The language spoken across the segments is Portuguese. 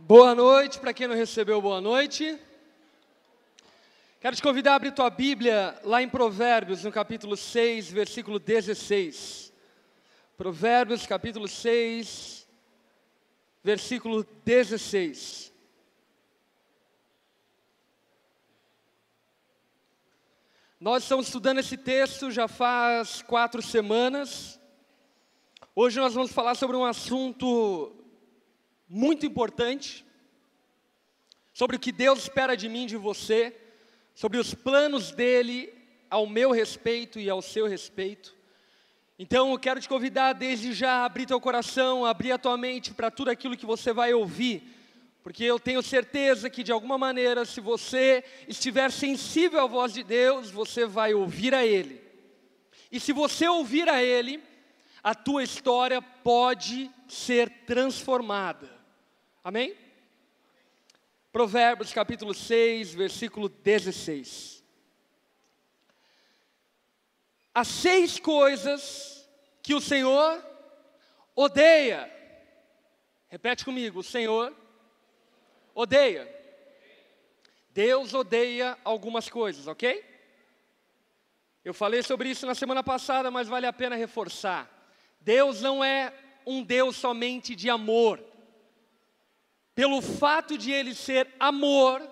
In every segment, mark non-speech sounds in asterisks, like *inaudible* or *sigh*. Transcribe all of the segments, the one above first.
Boa noite, para quem não recebeu, boa noite. Quero te convidar a abrir tua Bíblia lá em Provérbios, no capítulo 6, versículo 16. Provérbios, capítulo 6, versículo 16. Nós estamos estudando esse texto já faz quatro semanas. Hoje nós vamos falar sobre um assunto muito importante sobre o que Deus espera de mim de você, sobre os planos dele ao meu respeito e ao seu respeito. Então eu quero te convidar desde já a abrir teu coração, abrir a tua mente para tudo aquilo que você vai ouvir, porque eu tenho certeza que de alguma maneira, se você estiver sensível à voz de Deus, você vai ouvir a Ele. E se você ouvir a Ele, a tua história pode ser transformada. Amém? Provérbios capítulo 6, versículo 16. Há seis coisas que o Senhor odeia. Repete comigo: o Senhor odeia. Deus odeia algumas coisas, ok? Eu falei sobre isso na semana passada, mas vale a pena reforçar. Deus não é um Deus somente de amor pelo fato de ele ser amor,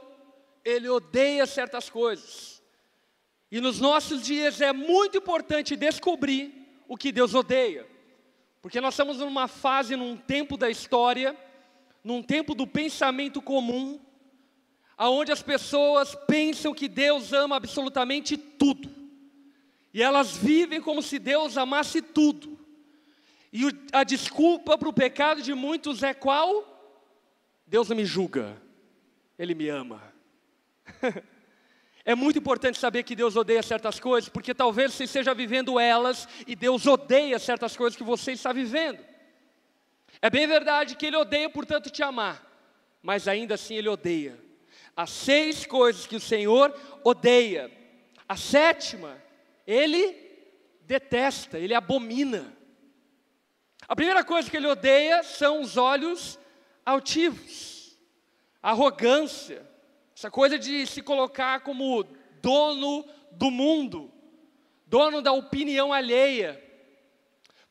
ele odeia certas coisas. E nos nossos dias é muito importante descobrir o que Deus odeia, porque nós estamos numa fase, num tempo da história, num tempo do pensamento comum, aonde as pessoas pensam que Deus ama absolutamente tudo, e elas vivem como se Deus amasse tudo. E a desculpa para o pecado de muitos é qual? Deus não me julga, Ele me ama. *laughs* é muito importante saber que Deus odeia certas coisas, porque talvez você esteja vivendo elas e Deus odeia certas coisas que você está vivendo. É bem verdade que Ele odeia, portanto, te amar, mas ainda assim Ele odeia. As seis coisas que o Senhor odeia, a sétima, Ele detesta, Ele abomina. A primeira coisa que Ele odeia são os olhos altivos, arrogância, essa coisa de se colocar como dono do mundo, dono da opinião alheia.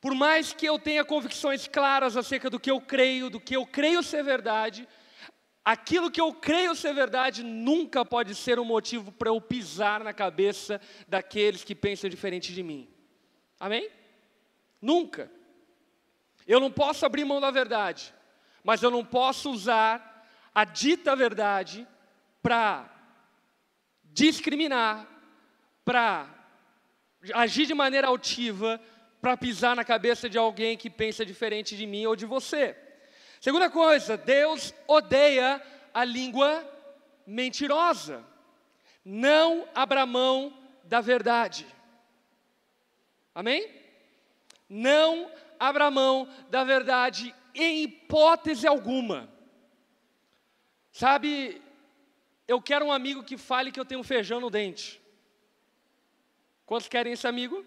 Por mais que eu tenha convicções claras acerca do que eu creio, do que eu creio ser verdade, aquilo que eu creio ser verdade nunca pode ser um motivo para eu pisar na cabeça daqueles que pensam diferente de mim. Amém? Nunca. Eu não posso abrir mão da verdade mas eu não posso usar a dita verdade para discriminar, para agir de maneira altiva, para pisar na cabeça de alguém que pensa diferente de mim ou de você. Segunda coisa, Deus odeia a língua mentirosa. Não abra mão da verdade. Amém? Não abra mão da verdade em hipótese alguma. Sabe, eu quero um amigo que fale que eu tenho feijão no dente. Quantos querem esse amigo?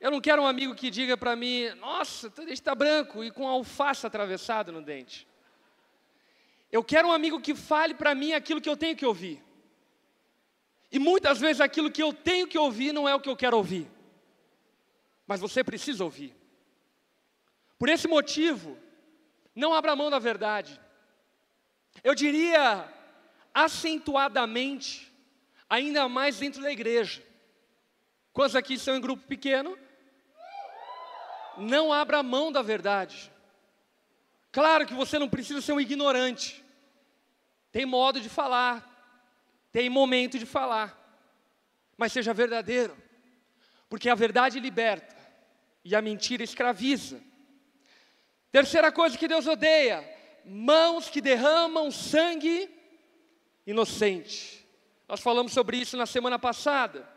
Eu não quero um amigo que diga para mim, nossa, teu está branco e com alface atravessado no dente. Eu quero um amigo que fale para mim aquilo que eu tenho que ouvir. E muitas vezes aquilo que eu tenho que ouvir não é o que eu quero ouvir. Mas você precisa ouvir. Por esse motivo, não abra mão da verdade. Eu diria acentuadamente, ainda mais dentro da igreja. Quantos aqui são em grupo pequeno? Não abra mão da verdade. Claro que você não precisa ser um ignorante. Tem modo de falar, tem momento de falar, mas seja verdadeiro, porque a verdade liberta, e a mentira escraviza. Terceira coisa que Deus odeia: mãos que derramam sangue inocente. Nós falamos sobre isso na semana passada.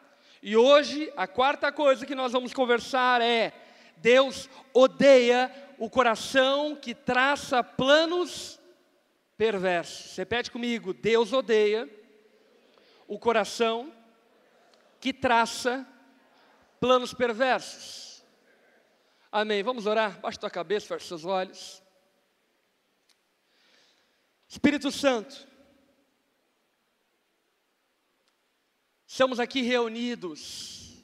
E hoje, a quarta coisa que nós vamos conversar é: Deus odeia o coração que traça planos perversos. Repete comigo: Deus odeia o coração que traça planos perversos. Amém. Vamos orar? Baixa tua cabeça, fecha seus olhos. Espírito Santo, estamos aqui reunidos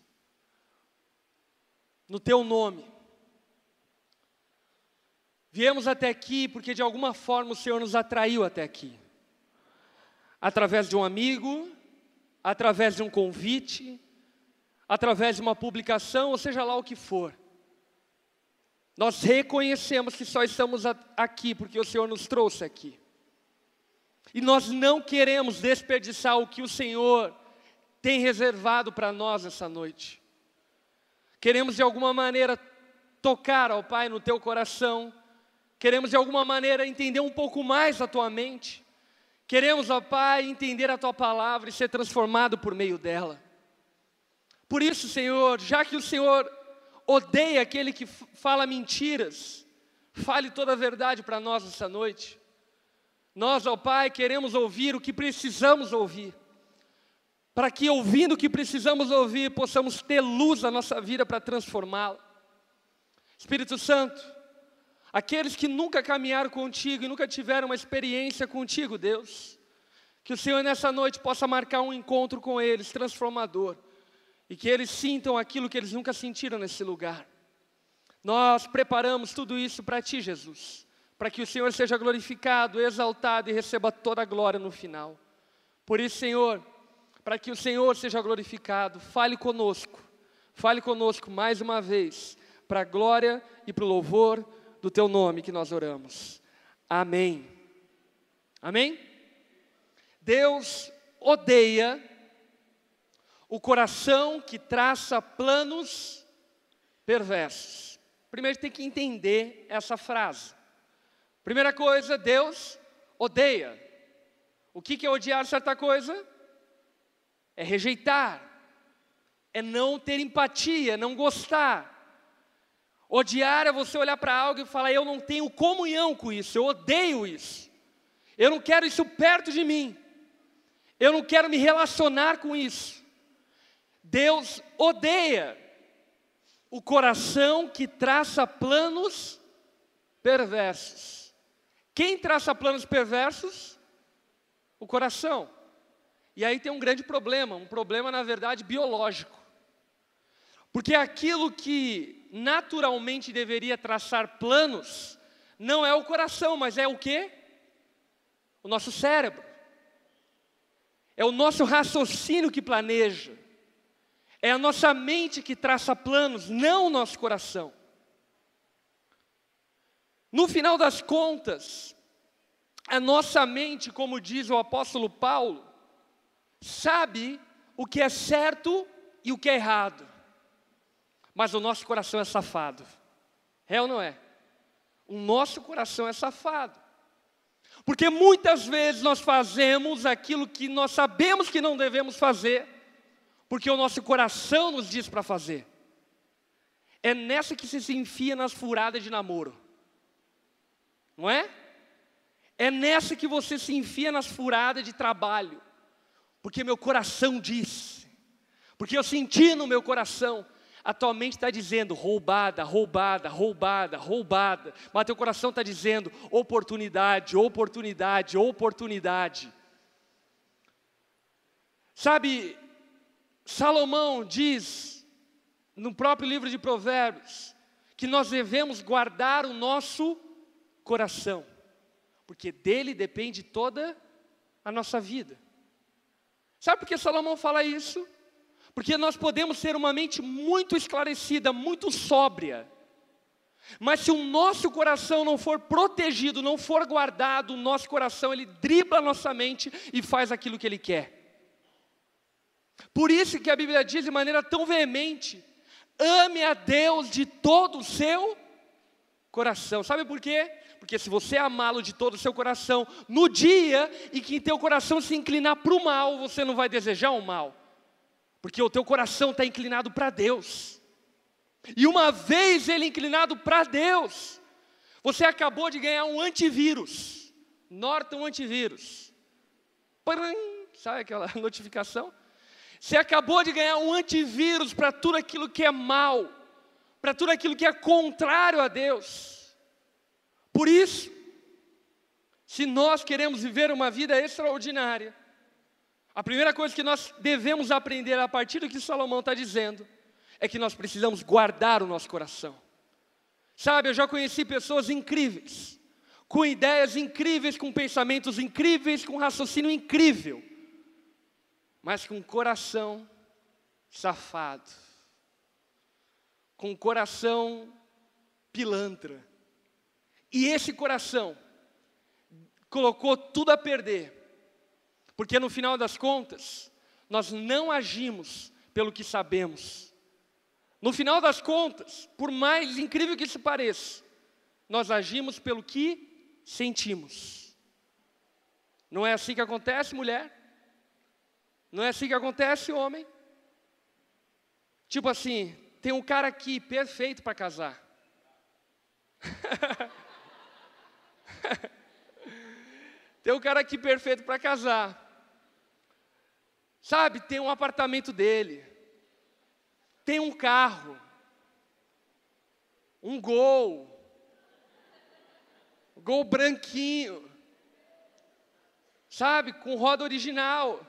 no teu nome. Viemos até aqui porque de alguma forma o Senhor nos atraiu até aqui. Através de um amigo, através de um convite, através de uma publicação, ou seja lá o que for. Nós reconhecemos que só estamos aqui porque o Senhor nos trouxe aqui. E nós não queremos desperdiçar o que o Senhor tem reservado para nós essa noite. Queremos de alguma maneira tocar, ao Pai, no teu coração. Queremos de alguma maneira entender um pouco mais a tua mente. Queremos, ó Pai, entender a tua palavra e ser transformado por meio dela. Por isso, Senhor, já que o Senhor odeia aquele que fala mentiras. Fale toda a verdade para nós essa noite. Nós, ó Pai, queremos ouvir o que precisamos ouvir, para que, ouvindo o que precisamos ouvir, possamos ter luz na nossa vida para transformá-la. Espírito Santo, aqueles que nunca caminharam contigo e nunca tiveram uma experiência contigo, Deus, que o Senhor nessa noite possa marcar um encontro com eles transformador e que eles sintam aquilo que eles nunca sentiram nesse lugar. Nós preparamos tudo isso para ti, Jesus, para que o Senhor seja glorificado, exaltado e receba toda a glória no final. Por isso, Senhor, para que o Senhor seja glorificado, fale conosco, fale conosco mais uma vez, para a glória e para o louvor do teu nome que nós oramos. Amém. Amém? Deus odeia o coração que traça planos perversos. Primeiro tem que entender essa frase. Primeira coisa, Deus odeia. O que é odiar certa coisa? É rejeitar, é não ter empatia, não gostar. Odiar é você olhar para algo e falar: eu não tenho comunhão com isso, eu odeio isso, eu não quero isso perto de mim, eu não quero me relacionar com isso. Deus odeia o coração que traça planos perversos. Quem traça planos perversos? O coração. E aí tem um grande problema, um problema, na verdade, biológico. Porque aquilo que naturalmente deveria traçar planos, não é o coração, mas é o quê? O nosso cérebro. É o nosso raciocínio que planeja. É a nossa mente que traça planos, não o nosso coração. No final das contas, a nossa mente, como diz o apóstolo Paulo, sabe o que é certo e o que é errado. Mas o nosso coração é safado. É ou não é? O nosso coração é safado. Porque muitas vezes nós fazemos aquilo que nós sabemos que não devemos fazer, porque o nosso coração nos diz para fazer. É nessa que se, se enfia nas furadas de namoro, não é? É nessa que você se enfia nas furadas de trabalho, porque meu coração diz, porque eu senti no meu coração, a tua mente está dizendo roubada, roubada, roubada, roubada, mas teu coração está dizendo oportunidade, oportunidade, oportunidade. Sabe, Salomão diz, no próprio livro de Provérbios, que nós devemos guardar o nosso coração, porque dele depende toda a nossa vida. Sabe por que Salomão fala isso? Porque nós podemos ter uma mente muito esclarecida, muito sóbria, mas se o nosso coração não for protegido, não for guardado, o nosso coração ele dribla a nossa mente e faz aquilo que ele quer. Por isso que a Bíblia diz de maneira tão veemente: ame a Deus de todo o seu coração. Sabe por quê? Porque se você amá-lo de todo o seu coração, no dia em que teu coração se inclinar para o mal, você não vai desejar o mal. Porque o teu coração está inclinado para Deus. E uma vez ele inclinado para Deus, você acabou de ganhar um antivírus. Norton antivírus. sabe aquela *laughs* notificação? Você acabou de ganhar um antivírus para tudo aquilo que é mal, para tudo aquilo que é contrário a Deus. Por isso, se nós queremos viver uma vida extraordinária, a primeira coisa que nós devemos aprender a partir do que Salomão está dizendo é que nós precisamos guardar o nosso coração. Sabe, eu já conheci pessoas incríveis, com ideias incríveis, com pensamentos incríveis, com raciocínio incrível mas com coração safado, com coração pilantra. E esse coração colocou tudo a perder, porque no final das contas, nós não agimos pelo que sabemos. No final das contas, por mais incrível que isso pareça, nós agimos pelo que sentimos. Não é assim que acontece, mulher? Não é assim que acontece, homem? Tipo assim, tem um cara aqui perfeito para casar. *laughs* tem um cara aqui perfeito para casar. Sabe, tem um apartamento dele. Tem um carro. Um gol. Gol branquinho. Sabe, com roda original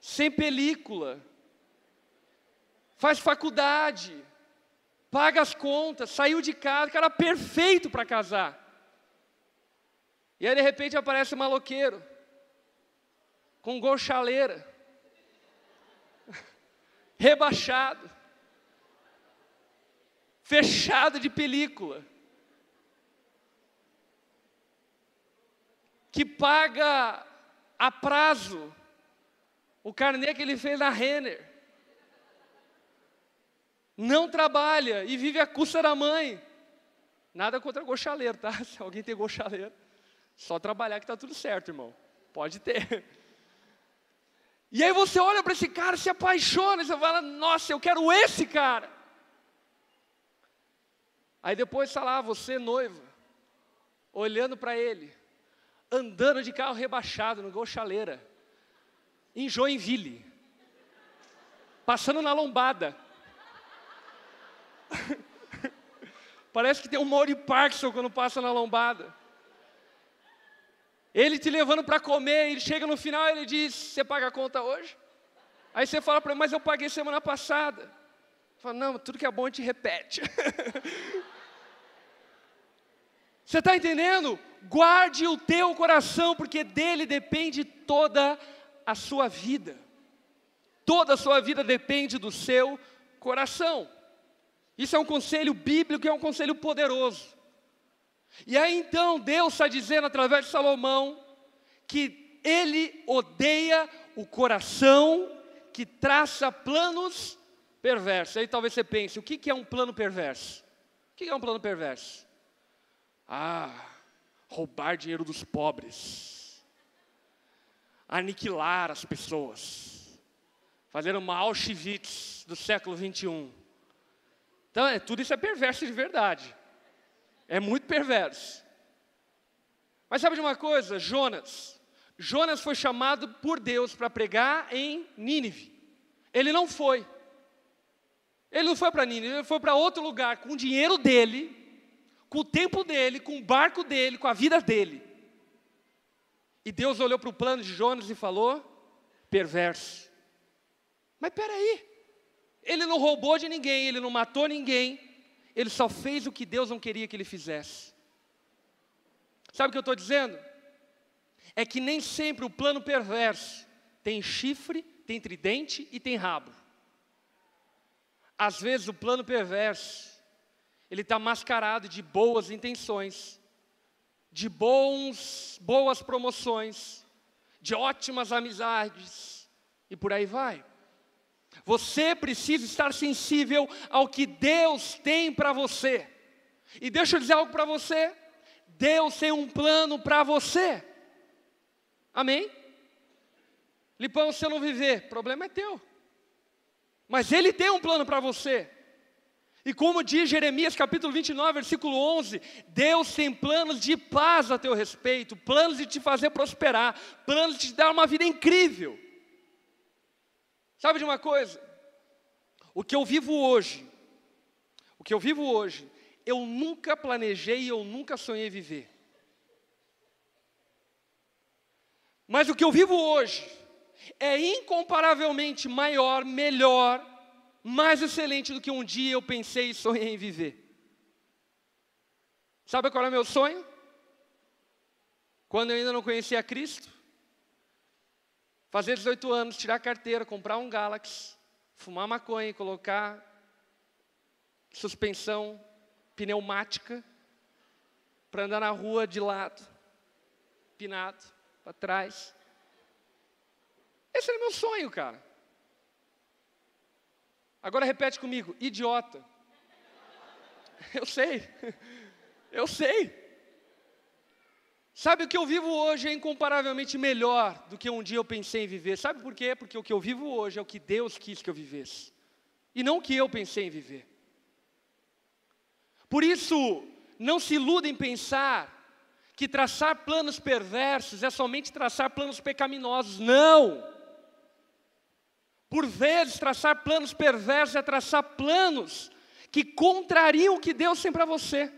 sem película, faz faculdade, paga as contas, saiu de casa, cara perfeito para casar. E aí de repente aparece um maloqueiro, com gol *laughs* rebaixado, fechado de película, que paga a prazo o carnê que ele fez na Renner. Não trabalha e vive à custa da mãe. Nada contra gochaleiro, tá? *laughs* Se alguém tem gochaleiro, só trabalhar que tá tudo certo, irmão. Pode ter. E aí você olha para esse cara, se apaixona, você fala, nossa, eu quero esse cara. Aí depois está lá você, noiva, olhando para ele, andando de carro rebaixado no golchaleira, em Joinville, passando na lombada. *laughs* Parece que tem um Maury Parkinson quando passa na lombada. Ele te levando para comer, ele chega no final e ele diz: Você paga a conta hoje? Aí você fala para ele: Mas eu paguei semana passada. Fala, não, tudo que é bom a gente repete. *laughs* você está entendendo? Guarde o teu coração, porque dele depende toda a a sua vida. Toda a sua vida depende do seu coração. Isso é um conselho bíblico e é um conselho poderoso. E aí então Deus está dizendo através de Salomão que ele odeia o coração que traça planos perversos. Aí talvez você pense: o que, é um plano perverso? O que é um plano perverso? Ah, roubar dinheiro dos pobres aniquilar as pessoas, fazer uma Auschwitz do século 21. Então, é, tudo isso é perverso de verdade. É muito perverso. Mas sabe de uma coisa? Jonas. Jonas foi chamado por Deus para pregar em Nínive. Ele não foi. Ele não foi para Nínive, ele foi para outro lugar com o dinheiro dele, com o tempo dele, com o barco dele, com a vida dele. E Deus olhou para o plano de Jonas e falou: perverso. Mas peraí, ele não roubou de ninguém, ele não matou ninguém, ele só fez o que Deus não queria que ele fizesse. Sabe o que eu estou dizendo? É que nem sempre o plano perverso tem chifre, tem tridente e tem rabo. Às vezes o plano perverso, ele está mascarado de boas intenções, de bons, boas promoções, de ótimas amizades e por aí vai. Você precisa estar sensível ao que Deus tem para você. E deixa eu dizer algo para você: Deus tem um plano para você. Amém? Lipão, se eu não viver, problema é teu. Mas Ele tem um plano para você. E como diz Jeremias capítulo 29, versículo 11: Deus tem planos de paz a teu respeito, planos de te fazer prosperar, planos de te dar uma vida incrível. Sabe de uma coisa? O que eu vivo hoje, o que eu vivo hoje, eu nunca planejei e eu nunca sonhei viver. Mas o que eu vivo hoje é incomparavelmente maior, melhor mais excelente do que um dia eu pensei e sonhei em viver. Sabe qual é o meu sonho? Quando eu ainda não conhecia Cristo, fazer 18 anos, tirar a carteira, comprar um Galaxy, fumar maconha, e colocar suspensão pneumática para andar na rua de lado, pinado, para trás. Esse era meu sonho, cara. Agora repete comigo: idiota. Eu sei, eu sei. Sabe o que eu vivo hoje é incomparavelmente melhor do que um dia eu pensei em viver. Sabe por quê? Porque o que eu vivo hoje é o que Deus quis que eu vivesse, e não o que eu pensei em viver. Por isso, não se iludem em pensar que traçar planos perversos é somente traçar planos pecaminosos. Não! Por vezes, traçar planos perversos é traçar planos que contrariam o que Deus tem para você,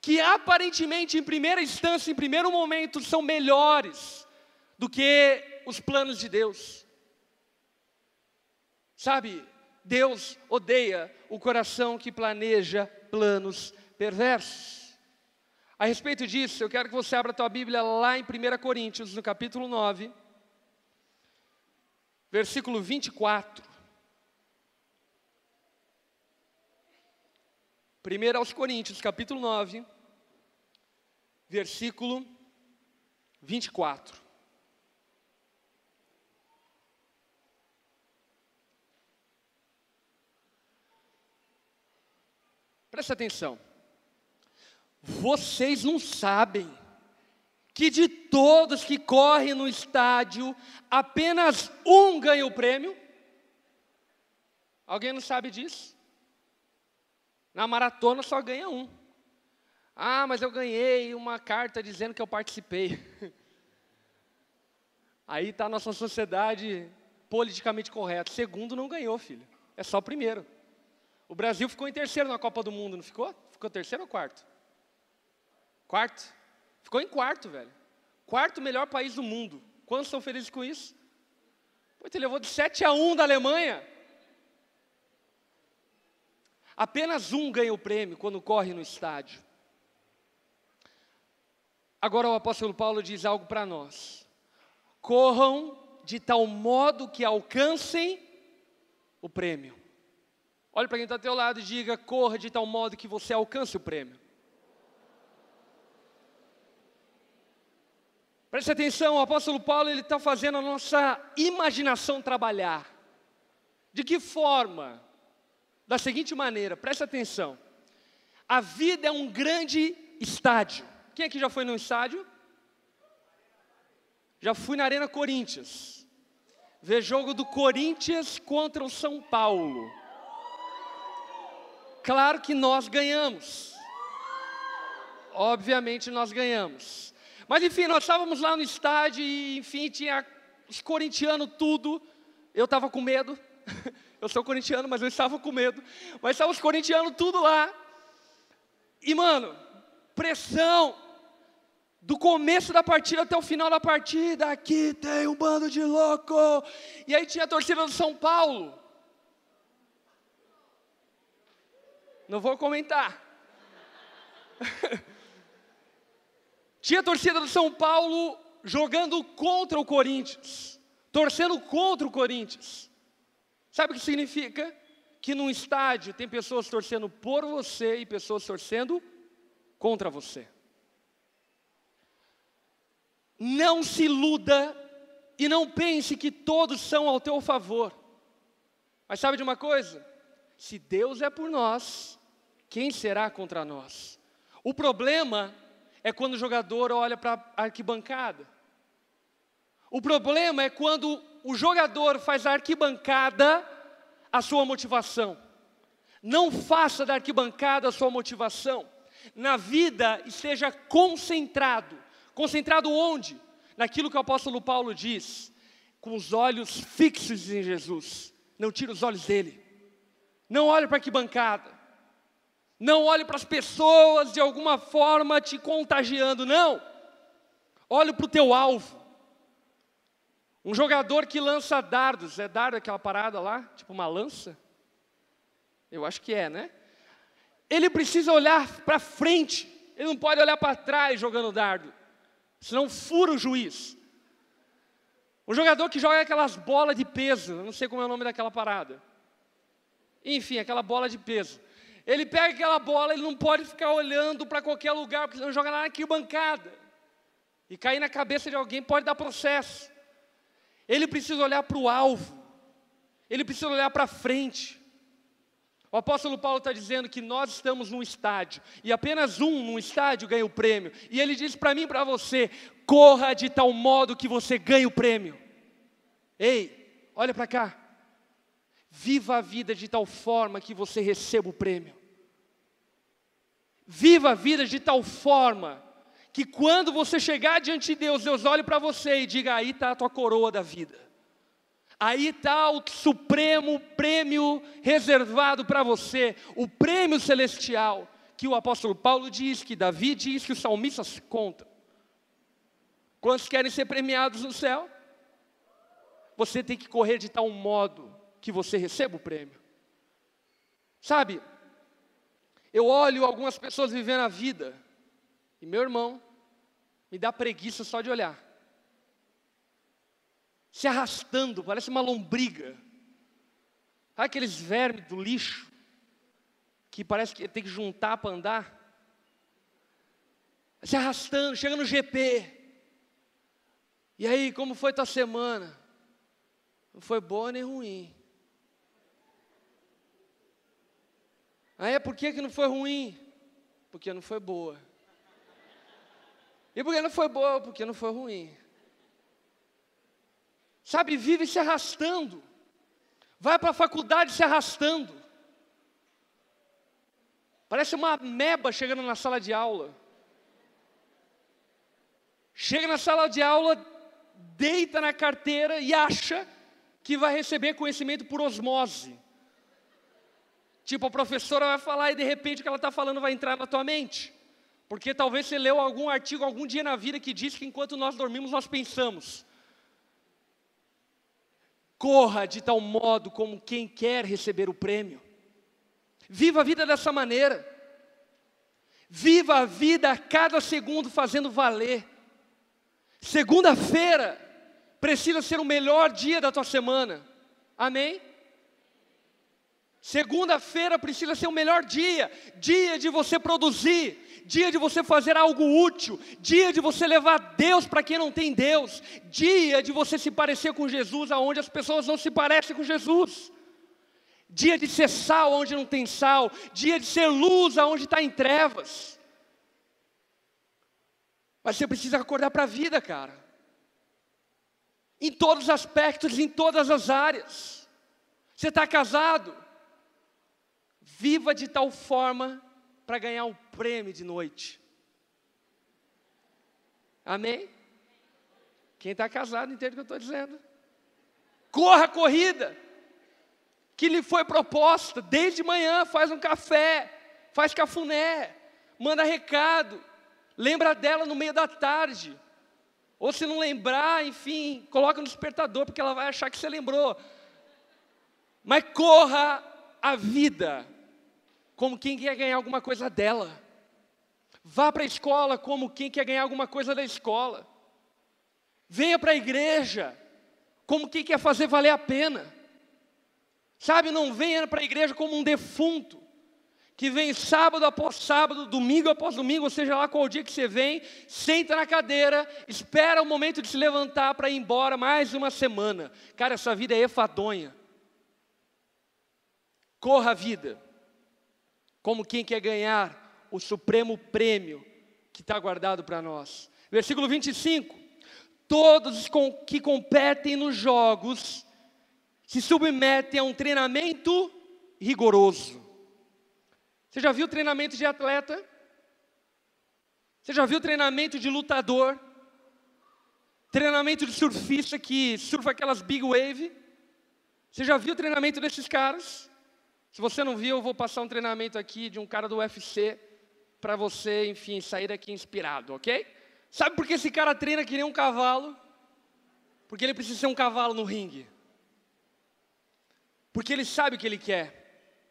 que aparentemente, em primeira instância, em primeiro momento, são melhores do que os planos de Deus. Sabe, Deus odeia o coração que planeja planos perversos. A respeito disso, eu quero que você abra a tua Bíblia lá em 1 Coríntios, no capítulo 9 versículo 24. Primeiro aos Coríntios, capítulo 9, versículo 24. Presta atenção. Vocês não sabem que de todos que correm no estádio, apenas um ganha o prêmio? Alguém não sabe disso? Na maratona só ganha um. Ah, mas eu ganhei uma carta dizendo que eu participei. *laughs* Aí está a nossa sociedade politicamente correta. Segundo não ganhou, filho. É só primeiro. O Brasil ficou em terceiro na Copa do Mundo, não ficou? Ficou terceiro ou quarto? Quarto? Ficou em quarto, velho. Quarto melhor país do mundo. Quantos são felizes com isso? Pô, ele levou de 7 a 1 da Alemanha. Apenas um ganha o prêmio quando corre no estádio. Agora o apóstolo Paulo diz algo para nós: corram de tal modo que alcancem o prêmio. Olhe para quem está ao teu lado e diga: corra de tal modo que você alcance o prêmio. Preste atenção, o apóstolo Paulo ele está fazendo a nossa imaginação trabalhar. De que forma? Da seguinte maneira, preste atenção. A vida é um grande estádio. Quem aqui já foi num estádio? Já fui na Arena Corinthians. Ver jogo do Corinthians contra o São Paulo. Claro que nós ganhamos. Obviamente nós ganhamos. Mas enfim, nós estávamos lá no estádio e enfim, tinha os corintianos tudo. Eu estava com medo. *laughs* Eu sou corintiano, mas eu estava com medo. Mas estavam os corintianos tudo lá. E mano, pressão, do começo da partida até o final da partida, aqui tem um bando de louco. E aí tinha a torcida do São Paulo. Não vou comentar. *laughs* Tinha a torcida do São Paulo jogando contra o Corinthians, torcendo contra o Corinthians. Sabe o que significa? Que num estádio tem pessoas torcendo por você e pessoas torcendo contra você. Não se iluda e não pense que todos são ao teu favor. Mas sabe de uma coisa? Se Deus é por nós, quem será contra nós? O problema é quando o jogador olha para a arquibancada. O problema é quando o jogador faz a arquibancada a sua motivação. Não faça da arquibancada a sua motivação. Na vida, esteja concentrado. Concentrado onde? Naquilo que o apóstolo Paulo diz, com os olhos fixos em Jesus. Não tira os olhos dele. Não olhe para a arquibancada. Não olhe para as pessoas de alguma forma te contagiando, não. Olhe para o teu alvo. Um jogador que lança dardos, é dardo aquela parada lá, tipo uma lança? Eu acho que é, né? Ele precisa olhar para frente, ele não pode olhar para trás jogando dardo, senão fura o juiz. Um jogador que joga aquelas bolas de peso, não sei como é o nome daquela parada. Enfim, aquela bola de peso. Ele pega aquela bola, ele não pode ficar olhando para qualquer lugar, porque ele não joga na arquibancada. E cair na cabeça de alguém pode dar processo. Ele precisa olhar para o alvo. Ele precisa olhar para frente. O apóstolo Paulo está dizendo que nós estamos num estádio, e apenas um num estádio ganha o prêmio. E ele diz para mim e para você: corra de tal modo que você ganhe o prêmio. Ei, olha para cá. Viva a vida de tal forma que você receba o prêmio. Viva a vida de tal forma que quando você chegar diante de Deus, Deus olhe para você e diga: aí está a tua coroa da vida. Aí está o supremo prêmio reservado para você, o prêmio celestial, que o apóstolo Paulo diz, que Davi diz, que os salmistas contam. Quantos querem ser premiados no céu? Você tem que correr de tal modo que você receba o prêmio. Sabe, eu olho algumas pessoas vivendo a vida, e meu irmão, me dá preguiça só de olhar. Se arrastando, parece uma lombriga. aqueles vermes do lixo, que parece que tem que juntar para andar? Se arrastando, chega no GP. E aí, como foi tua semana? Não foi boa nem ruim. Ah, é? Por que, que não foi ruim? Porque não foi boa. E porque não foi boa? Porque não foi ruim. Sabe, vive se arrastando. Vai para a faculdade se arrastando. Parece uma ameba chegando na sala de aula. Chega na sala de aula, deita na carteira e acha que vai receber conhecimento por osmose. Tipo, a professora vai falar e de repente o que ela está falando vai entrar na tua mente. Porque talvez você leu algum artigo algum dia na vida que diz que enquanto nós dormimos, nós pensamos. Corra de tal modo como quem quer receber o prêmio. Viva a vida dessa maneira. Viva a vida a cada segundo fazendo valer. Segunda-feira precisa ser o melhor dia da tua semana. Amém? Segunda-feira precisa ser o melhor dia, dia de você produzir, dia de você fazer algo útil, dia de você levar Deus para quem não tem Deus, dia de você se parecer com Jesus aonde as pessoas não se parecem com Jesus. Dia de ser sal onde não tem sal, dia de ser luz aonde está em trevas. Mas você precisa acordar para a vida, cara. Em todos os aspectos, em todas as áreas. Você está casado, Viva de tal forma para ganhar o prêmio de noite. Amém? Quem está casado entende o que eu estou dizendo. Corra a corrida que lhe foi proposta desde manhã. Faz um café, faz cafuné, manda recado, lembra dela no meio da tarde. Ou se não lembrar, enfim, coloca no despertador, porque ela vai achar que você lembrou. Mas corra a vida como quem quer ganhar alguma coisa dela. Vá para a escola como quem quer ganhar alguma coisa da escola. Venha para a igreja como quem quer fazer valer a pena. Sabe, não venha para a igreja como um defunto, que vem sábado após sábado, domingo após domingo, ou seja lá qual dia que você vem, senta na cadeira, espera o momento de se levantar para ir embora mais uma semana. Cara, essa vida é efadonha. Corra a vida como quem quer ganhar o supremo prêmio que está guardado para nós. Versículo 25: Todos que competem nos jogos se submetem a um treinamento rigoroso. Você já viu treinamento de atleta? Você já viu treinamento de lutador? Treinamento de surfista que surfa aquelas big wave? Você já viu treinamento desses caras? Se você não viu, eu vou passar um treinamento aqui de um cara do UFC para você, enfim, sair daqui inspirado, ok? Sabe por que esse cara treina que nem um cavalo? Porque ele precisa ser um cavalo no ringue. Porque ele sabe o que ele quer.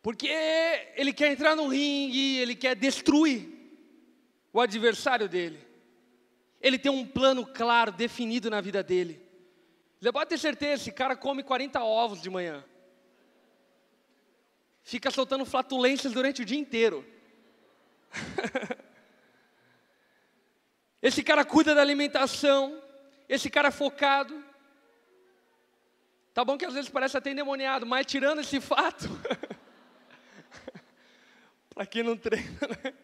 Porque ele quer entrar no ringue, ele quer destruir o adversário dele. Ele tem um plano claro, definido na vida dele. Você pode ter certeza, esse cara come 40 ovos de manhã fica soltando flatulências durante o dia inteiro. *laughs* esse cara cuida da alimentação, esse cara é focado. Tá bom que às vezes parece até endemoniado, mas tirando esse fato, *laughs* para quem não treina, né?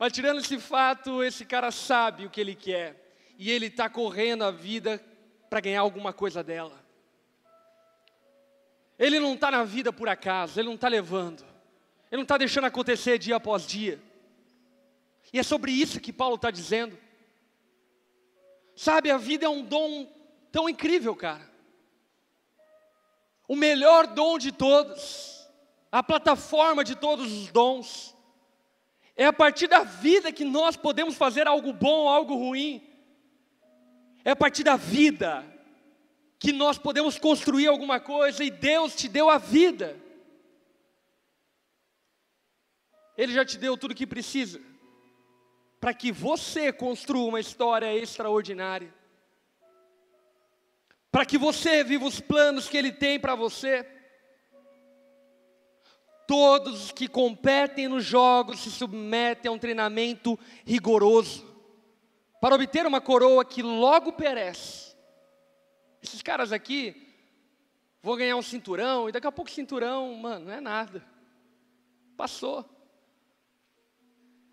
Mas tirando esse fato, esse cara sabe o que ele quer e ele está correndo a vida para ganhar alguma coisa dela. Ele não está na vida por acaso, ele não está levando, ele não está deixando acontecer dia após dia. E é sobre isso que Paulo está dizendo. Sabe, a vida é um dom tão incrível, cara. O melhor dom de todos, a plataforma de todos os dons. É a partir da vida que nós podemos fazer algo bom, algo ruim. É a partir da vida que nós podemos construir alguma coisa e Deus te deu a vida. Ele já te deu tudo o que precisa para que você construa uma história extraordinária. Para que você viva os planos que ele tem para você. Todos que competem nos jogos se submetem a um treinamento rigoroso para obter uma coroa que logo perece esses caras aqui vão ganhar um cinturão, e daqui a pouco cinturão, mano, não é nada. Passou.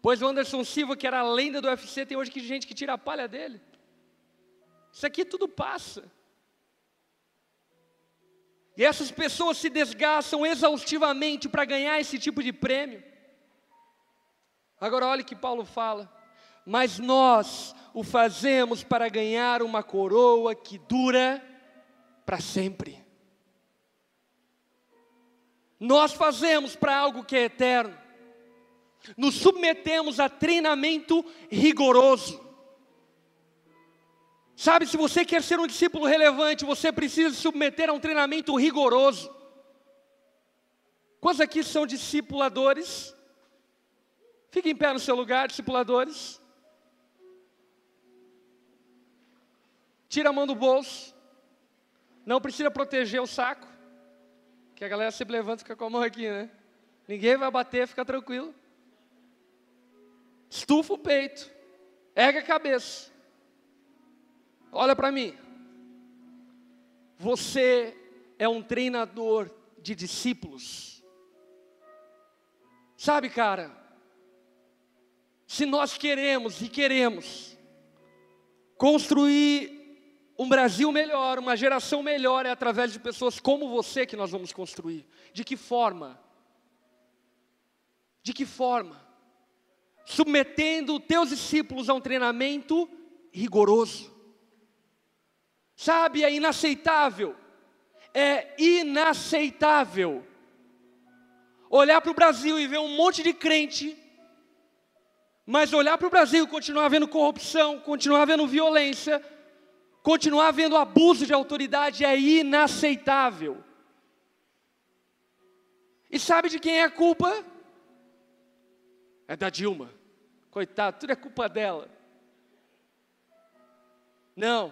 Pois o Anderson Silva, que era a lenda do UFC, tem hoje que gente que tira a palha dele. Isso aqui tudo passa. E essas pessoas se desgastam exaustivamente para ganhar esse tipo de prêmio. Agora olhe que Paulo fala mas nós o fazemos para ganhar uma coroa que dura para sempre. Nós fazemos para algo que é eterno. Nos submetemos a treinamento rigoroso. Sabe, se você quer ser um discípulo relevante, você precisa se submeter a um treinamento rigoroso. Quantos aqui são discipuladores? Fiquem em pé no seu lugar, discipuladores. tira a mão do bolso, não precisa proteger o saco, que a galera sempre levanta e fica com a mão aqui, né? Ninguém vai bater, fica tranquilo. Estufa o peito, ergue a cabeça, olha para mim. Você é um treinador de discípulos. Sabe, cara, se nós queremos e queremos construir um Brasil melhor, uma geração melhor é através de pessoas como você que nós vamos construir. De que forma? De que forma? Submetendo teus discípulos a um treinamento rigoroso. Sabe, é inaceitável. É inaceitável olhar para o Brasil e ver um monte de crente, mas olhar para o Brasil e continuar vendo corrupção, continuar vendo violência, Continuar havendo abuso de autoridade é inaceitável. E sabe de quem é a culpa? É da Dilma. Coitado, tudo é culpa dela. Não.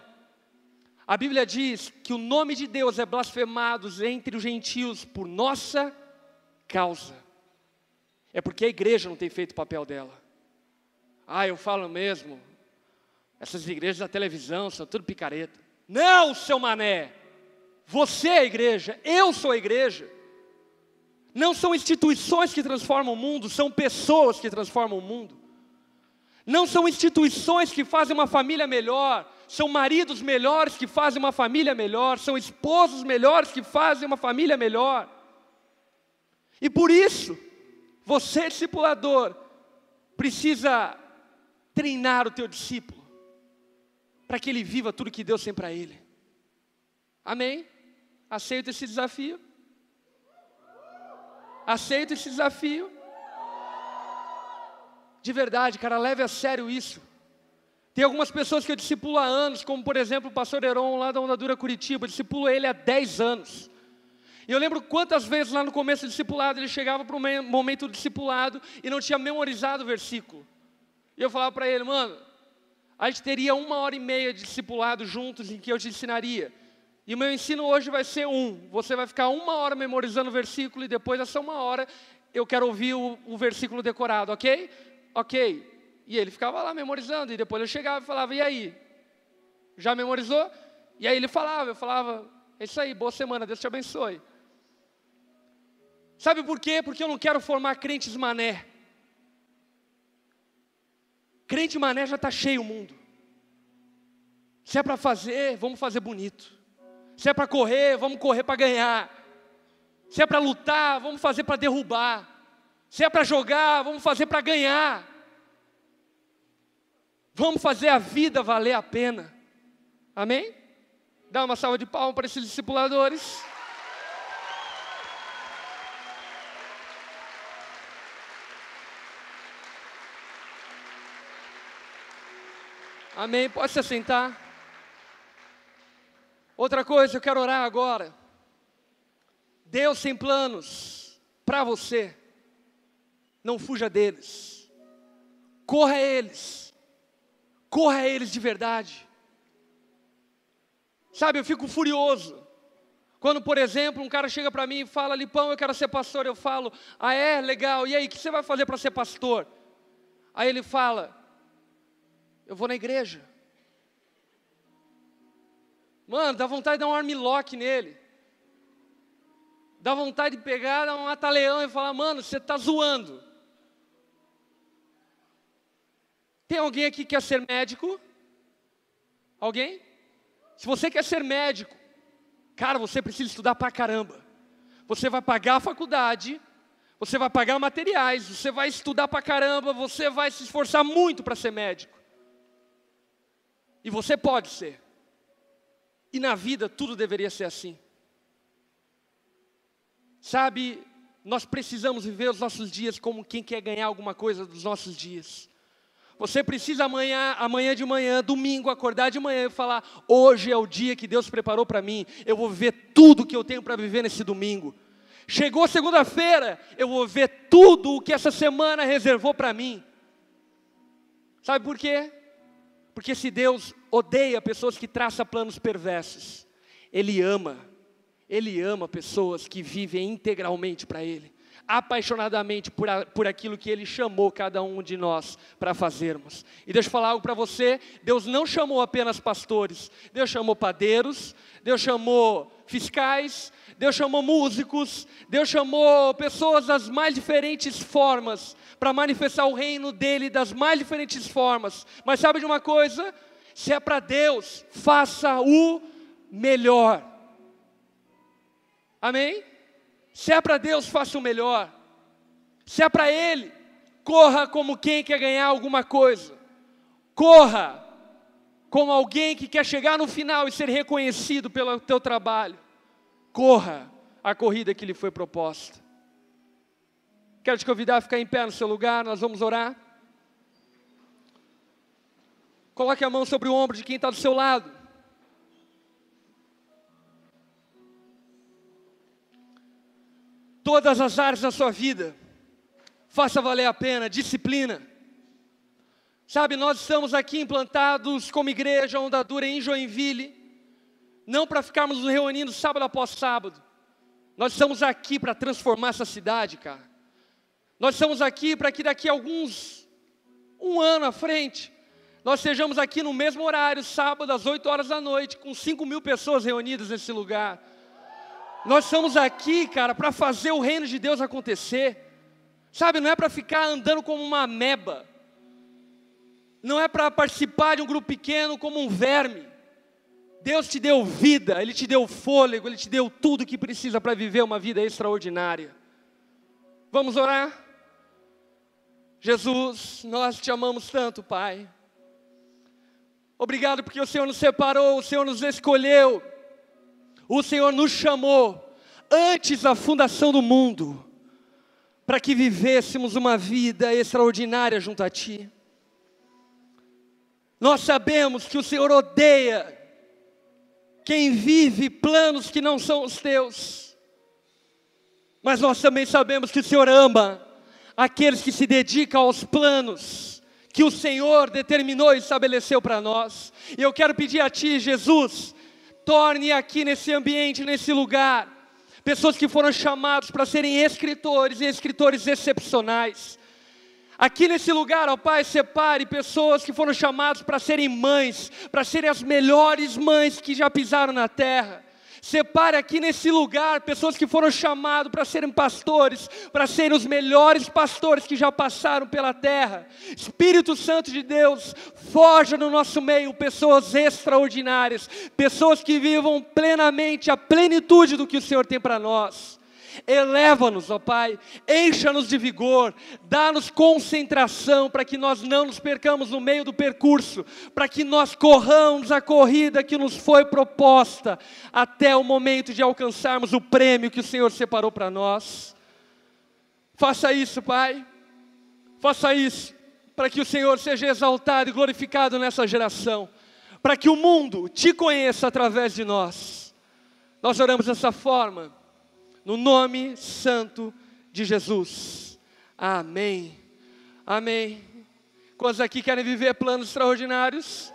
A Bíblia diz que o nome de Deus é blasfemado entre os gentios por nossa causa. É porque a igreja não tem feito o papel dela. Ah, eu falo mesmo, essas igrejas da televisão são tudo picareta. Não, seu mané. Você é a igreja, eu sou a igreja. Não são instituições que transformam o mundo, são pessoas que transformam o mundo. Não são instituições que fazem uma família melhor, são maridos melhores que fazem uma família melhor, são esposos melhores que fazem uma família melhor. E por isso, você discipulador precisa treinar o teu discípulo para que ele viva tudo que Deus tem para ele. Amém? Aceita esse desafio? Aceita esse desafio? De verdade, cara, leve a sério isso. Tem algumas pessoas que eu discipulo há anos, como por exemplo o pastor Heron lá da Onda Dura Curitiba, eu discipulo ele há 10 anos. E eu lembro quantas vezes lá no começo do discipulado ele chegava para o momento do discipulado e não tinha memorizado o versículo. E eu falava para ele, mano, a gente teria uma hora e meia de discipulado juntos em que eu te ensinaria. E o meu ensino hoje vai ser um. Você vai ficar uma hora memorizando o versículo e depois dessa uma hora eu quero ouvir o, o versículo decorado, ok? Ok. E ele ficava lá memorizando e depois eu chegava e falava, e aí? Já memorizou? E aí ele falava, eu falava, é isso aí, boa semana, Deus te abençoe. Sabe por quê? Porque eu não quero formar crentes mané. Crente mané já está cheio o mundo. Se é para fazer, vamos fazer bonito. Se é para correr, vamos correr para ganhar. Se é para lutar, vamos fazer para derrubar. Se é para jogar, vamos fazer para ganhar. Vamos fazer a vida valer a pena. Amém? Dá uma salva de palmas para esses discipuladores. Amém. Pode se sentar. Outra coisa, eu quero orar agora. Deus tem planos para você. Não fuja deles. Corra a eles. Corra a eles de verdade. Sabe, eu fico furioso. Quando, por exemplo, um cara chega para mim e fala, Lipão, eu quero ser pastor. Eu falo, ah é, legal. E aí, o que você vai fazer para ser pastor? Aí ele fala, eu vou na igreja. Mano, dá vontade de dar um armlock nele. Dá vontade de pegar um ataleão e falar: mano, você está zoando. Tem alguém aqui que quer ser médico? Alguém? Se você quer ser médico, cara, você precisa estudar pra caramba. Você vai pagar a faculdade, você vai pagar materiais, você vai estudar pra caramba, você vai se esforçar muito para ser médico. E você pode ser. E na vida tudo deveria ser assim. Sabe, nós precisamos viver os nossos dias como quem quer ganhar alguma coisa dos nossos dias. Você precisa amanhã, amanhã de manhã, domingo, acordar de manhã e falar: hoje é o dia que Deus preparou para mim. Eu vou ver tudo que eu tenho para viver nesse domingo. Chegou segunda-feira, eu vou ver tudo o que essa semana reservou para mim. Sabe por quê? Porque se Deus odeia pessoas que traçam planos perversos, Ele ama, Ele ama pessoas que vivem integralmente para Ele, apaixonadamente por, a, por aquilo que Ele chamou cada um de nós para fazermos. E deixa eu falar algo para você: Deus não chamou apenas pastores, Deus chamou padeiros, Deus chamou fiscais, Deus chamou músicos, Deus chamou pessoas das mais diferentes formas para manifestar o reino dele das mais diferentes formas. Mas sabe de uma coisa? Se é para Deus, faça o melhor. Amém? Se é para Deus, faça o melhor. Se é para Ele, corra como quem quer ganhar alguma coisa. Corra como alguém que quer chegar no final e ser reconhecido pelo teu trabalho corra a corrida que lhe foi proposta. Quero te convidar a ficar em pé no seu lugar, nós vamos orar. Coloque a mão sobre o ombro de quem está do seu lado. Todas as áreas da sua vida, faça valer a pena, disciplina. Sabe, nós estamos aqui implantados como igreja Onda Dura em Joinville não para ficarmos nos reunindo sábado após sábado. Nós estamos aqui para transformar essa cidade, cara. Nós estamos aqui para que daqui a alguns, um ano à frente, nós estejamos aqui no mesmo horário, sábado, às 8 horas da noite, com 5 mil pessoas reunidas nesse lugar. Nós estamos aqui, cara, para fazer o reino de Deus acontecer. Sabe, não é para ficar andando como uma ameba. Não é para participar de um grupo pequeno como um verme. Deus te deu vida, Ele te deu fôlego, Ele te deu tudo que precisa para viver uma vida extraordinária. Vamos orar? Jesus, nós te amamos tanto, Pai. Obrigado porque o Senhor nos separou, o Senhor nos escolheu, o Senhor nos chamou antes da fundação do mundo, para que vivêssemos uma vida extraordinária junto a Ti. Nós sabemos que o Senhor odeia quem vive planos que não são os teus. Mas nós também sabemos que o Senhor ama aqueles que se dedicam aos planos que o Senhor determinou e estabeleceu para nós. E eu quero pedir a Ti, Jesus, torne aqui nesse ambiente, nesse lugar, pessoas que foram chamados para serem escritores e escritores excepcionais Aqui nesse lugar, ó Pai, separe pessoas que foram chamadas para serem mães, para serem as melhores mães que já pisaram na terra. Separe aqui nesse lugar pessoas que foram chamadas para serem pastores, para serem os melhores pastores que já passaram pela terra. Espírito Santo de Deus, forja no nosso meio pessoas extraordinárias, pessoas que vivam plenamente a plenitude do que o Senhor tem para nós. Eleva-nos, ó Pai, encha-nos de vigor, dá-nos concentração para que nós não nos percamos no meio do percurso, para que nós corramos a corrida que nos foi proposta até o momento de alcançarmos o prêmio que o Senhor separou para nós. Faça isso, Pai, faça isso, para que o Senhor seja exaltado e glorificado nessa geração, para que o mundo te conheça através de nós. Nós oramos dessa forma no nome santo de Jesus. Amém. Amém. Quantos aqui querem viver planos extraordinários?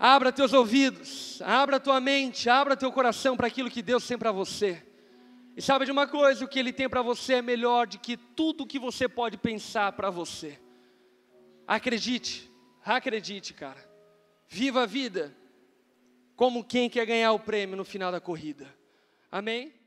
Abra teus ouvidos, abra tua mente, abra teu coração para aquilo que Deus tem para você. E sabe de uma coisa, o que Ele tem para você é melhor do que tudo que você pode pensar para você. Acredite, acredite, cara. Viva a vida como quem quer ganhar o prêmio no final da corrida. Amém?